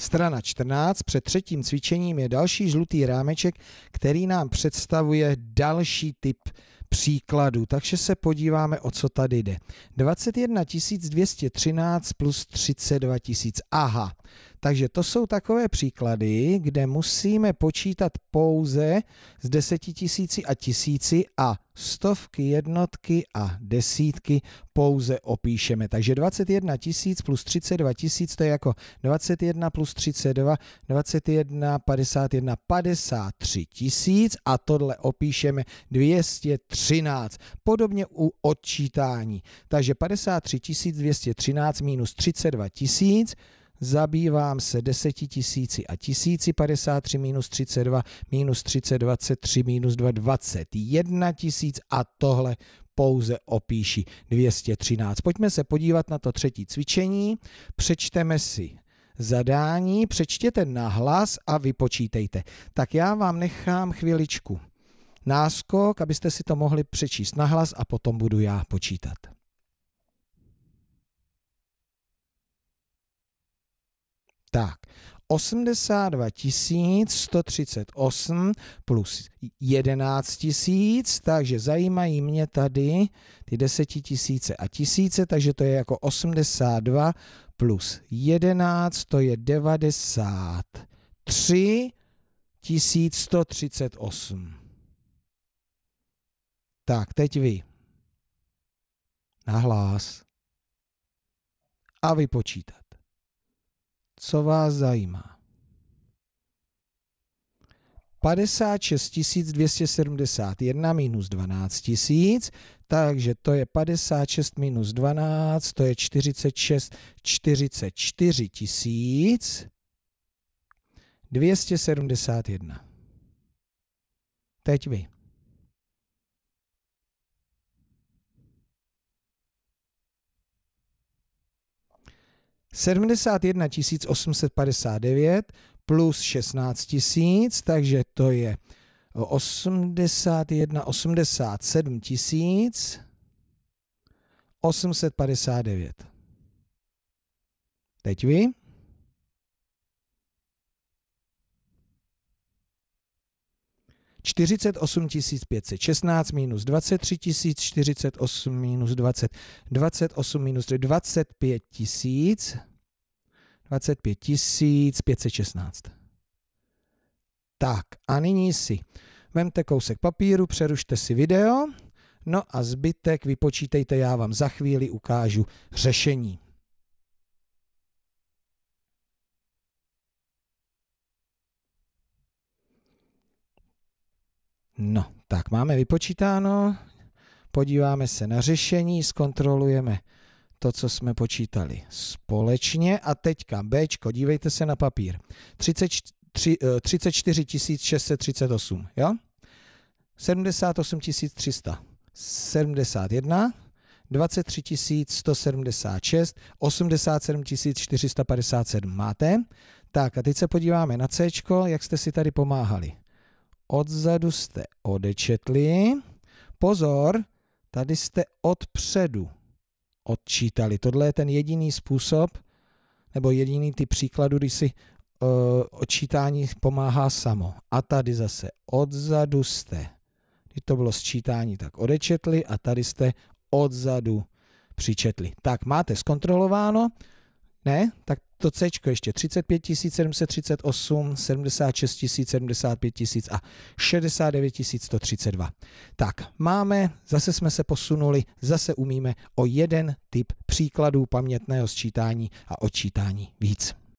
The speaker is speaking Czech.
Strana 14, před třetím cvičením je další žlutý rámeček, který nám představuje další typ příkladu. Takže se podíváme, o co tady jde. 21 213 plus 32 000. Aha, takže to jsou takové příklady, kde musíme počítat pouze z 10 000 a 1000 a stovky, jednotky a desítky pouze opíšeme. Takže 21 tisíc plus 32 tisíc, to je jako 21 plus 32, 21, 51, 53 tisíc a tohle opíšeme 213. Podobně u odčítání. Takže 53 213 minus 32 tisíc, zabývám se deseti tisíci a tisíci 53 minus 32 minus 30 23 minus 2 21 tisíc a tohle pouze opíši 213. Pojďme se podívat na to třetí cvičení, přečteme si zadání, přečtěte nahlas a vypočítejte. Tak já vám nechám chviličku náskok, abyste si to mohli přečíst nahlas a potom budu já počítat. Tak, 82 138 plus 11 000, takže zajímají mě tady ty desetitisíce a tisíce, takže to je jako 82 plus 11, to je 93 138. Tak, teď vy. Nahlás. A vypočítat co vás zajímá. 56 271 minus 12 tisíc, takže to je 56 minus 12, to je 46, 44 tisíc 271. Teď vy. 71 859 plus 16 tisíc, takže to je 81, 87 tisíc 859. Teď vy. 48 516 minus 23 000, 48 minus 20, 28 minus 3, 25 tisíc, 25 tisíc 516. Tak a nyní si vemte kousek papíru, přerušte si video, no a zbytek vypočítejte, já vám za chvíli ukážu řešení. No, tak máme vypočítáno, podíváme se na řešení, zkontrolujeme to, co jsme počítali společně a teďka B, dívejte se na papír, 34, 638, eh, jo? 78 300, 71, 23 176, 87 457 máte. Tak a teď se podíváme na C, jak jste si tady pomáhali odzadu jste odečetli. Pozor, tady jste odpředu odčítali. Tohle je ten jediný způsob, nebo jediný ty příkladu, kdy si uh, odčítání pomáhá samo. A tady zase odzadu jste. Kdy to bylo sčítání, tak odečetli a tady jste odzadu přičetli. Tak, máte zkontrolováno? Ne? Tak to C ještě 35 738, 76 075 75 a 69 132. Tak, máme, zase jsme se posunuli, zase umíme o jeden typ příkladů pamětného sčítání a odčítání víc.